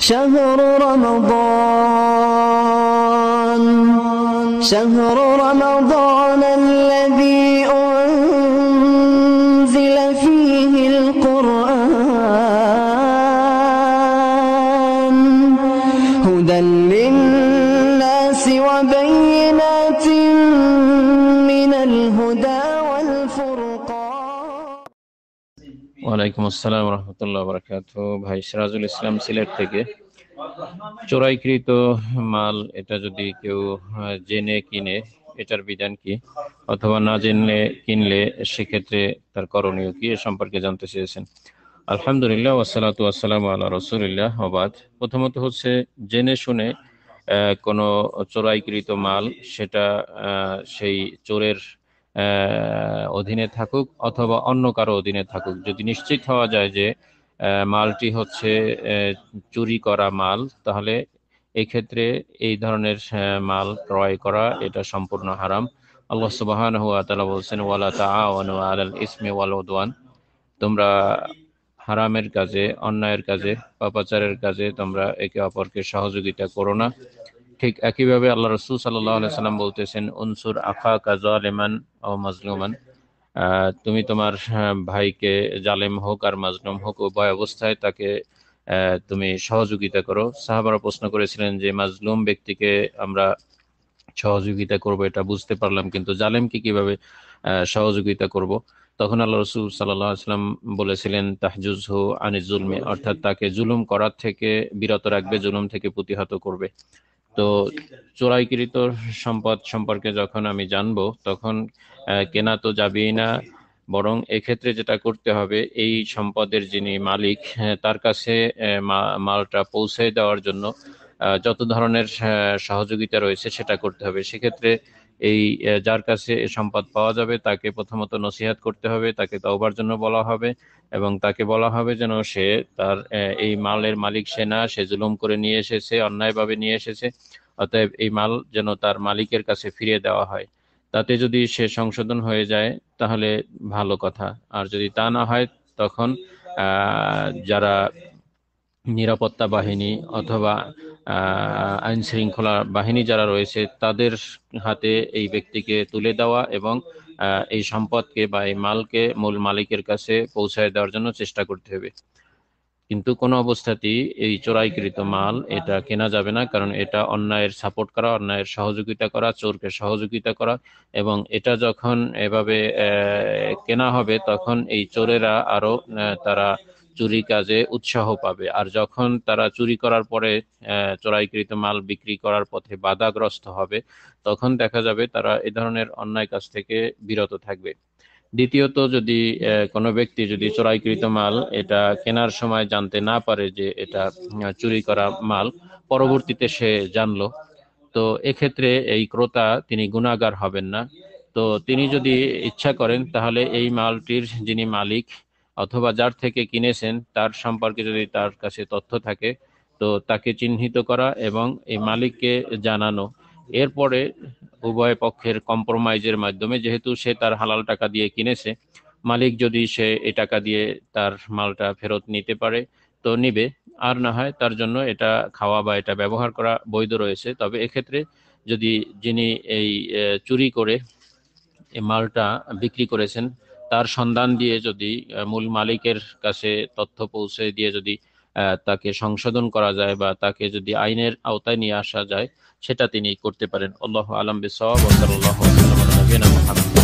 شهر رمضان شهر رمضان الذي أنزل فيه القرآن هدى للناس ওয়ালাইকুম আসসালাম রহমতুল্লাহ বরকাত ভাই সিরাজুল ইসলাম সিলেট থেকে চোরাইকৃত মাল এটা যদি কেউ জেনে কিনে এটার বিধান কি অথবা না জেনে কিনলে সেক্ষেত্রে তার করণীয় কি এ সম্পর্কে জানতে চেয়েছেন আলহামদুলিল্লাহ ওয়াসালাতু আসসালাম আল্লাহ রসুলিল্লাহ হবাদ প্রথমত হচ্ছে জেনে শুনে কোনো চোরাইকৃত মাল সেটা সেই চোরের অধীনে থাকুক অথবা অন্য কারো অধীনে থাকুক যদি নিশ্চিত হওয়া যায় যে মালটি হচ্ছে চুরি করা মাল তাহলে এই ক্ষেত্রে এই ধরনের মাল ক্রয় করা এটা সম্পূর্ণ হারাম আল্লাহ সুবাহান হুয়া তালা বলছেন ওয়ালা তাআওয়ানু আলাল ইসমে ওয়াল উদওয়ান তোমরা হারামের কাজে অন্যায়ের কাজে পাপাচারের কাজে তোমরা একে অপরকে সহযোগিতা করো না ঠিক একইভাবে আল্লাহ রসুল সাল্লাম বলতেছেন অনসুর আখা কাজমান ও মাজলুমান তুমি তোমার ভাইকে জালেম হোক আর মাজলুম হোক উভয় অবস্থায় তাকে তুমি সহযোগিতা করো সাহাবারা প্রশ্ন করেছিলেন যে মাজলুম ব্যক্তিকে আমরা সহযোগিতা করব এটা বুঝতে পারলাম কিন্তু জালেমকে কিভাবে সহযোগিতা করব তখন আল্লাহ রসুল সাল্লাহ আসলাম বলেছিলেন তাহজুজ হু আনিজুলমে অর্থাৎ তাকে জুলুম করার থেকে বিরত রাখবে জুলুম থেকে প্রতিহত করবে তো চোরাইকৃত সম্পদ সম্পর্কে যখন আমি জানব তখন কেনা তো যাবেই না বরং এক্ষেত্রে যেটা করতে হবে এই সম্পদের যিনি মালিক তার কাছে মালটা পৌঁছে দেওয়ার জন্য যত ধরনের সহযোগিতা রয়েছে সেটা করতে হবে সেক্ষেত্রে এই যার কাছে এ সম্পদ পাওয়া যাবে তাকে প্রথমত নসিহাত করতে হবে তাকে তওবার জন্য বলা হবে এবং তাকে বলা হবে যেন সে তার এই মালের মালিক সে না সে জুলুম করে নিয়ে এসেছে অন্যায়ভাবে নিয়ে এসেছে অতএব এই মাল যেন তার মালিকের কাছে ফিরিয়ে দেওয়া হয় তাতে যদি সে সংশোধন হয়ে যায় তাহলে ভালো কথা আর যদি তা না হয় তখন যারা নিরাপত্তা বাহিনী অথবা আইন শৃঙ্খলা বাহিনী যারা রয়েছে তাদের হাতে এই ব্যক্তিকে তুলে দেওয়া এবং এই সম্পদকে বা এই মালকে মূল মালিকের কাছে পৌঁছায় দেওয়ার জন্য চেষ্টা করতে হবে কিন্তু কোনো অবস্থাতেই এই চোরাইকৃত মাল এটা কেনা যাবে না কারণ এটা অন্যায়ের সাপোর্ট করা অন্যায়ের সহযোগিতা করা চোরকে সহযোগিতা করা এবং এটা যখন এভাবে কেনা হবে তখন এই চোরেরা আরো তারা চুরি কাজে উৎসাহ পাবে আর যখন তারা চুরি করার পরে চোরাইকৃত মাল বিক্রি করার পথে বাধাগ্রস্ত হবে তখন দেখা যাবে তারা এ ধরনের অন্যায় কাজ থেকে বিরত থাকবে দ্বিতীয়ত যদি কোনো ব্যক্তি যদি চোরাইকৃত মাল এটা কেনার সময় জানতে না পারে যে এটা চুরি করা মাল পরবর্তীতে সে জানলো তো এক্ষেত্রে এই ক্রোতা তিনি গুণাগার হবেন না তো তিনি যদি ইচ্ছা করেন তাহলে এই মালটির যিনি মালিক অথবা যার থেকে কিনেছেন তার সম্পর্কে যদি তার কাছে তথ্য থাকে তো তাকে চিহ্নিত করা এবং এই মালিককে জানানো এরপরে উভয় পক্ষের কম্প্রোমাইজের মাধ্যমে যেহেতু সে তার হালাল টাকা দিয়ে কিনেছে মালিক যদি সে এ টাকা দিয়ে তার মালটা ফেরত নিতে পারে তো নিবে আর না হয় তার জন্য এটা খাওয়া বা এটা ব্যবহার করা বৈধ রয়েছে তবে এক্ষেত্রে যদি যিনি এই চুরি করে এই মালটা বিক্রি করেছেন তার সন্ধান দিয়ে যদি মূল মালিকের কাছে তথ্য পৌঁছে দিয়ে যদি তাকে সংশোধন করা যায় বা তাকে যদি আইনের আওতায় নিয়ে আসা যায় সেটা তিনি করতে পারেন আল্লাহ আলম বিসাল্লাহ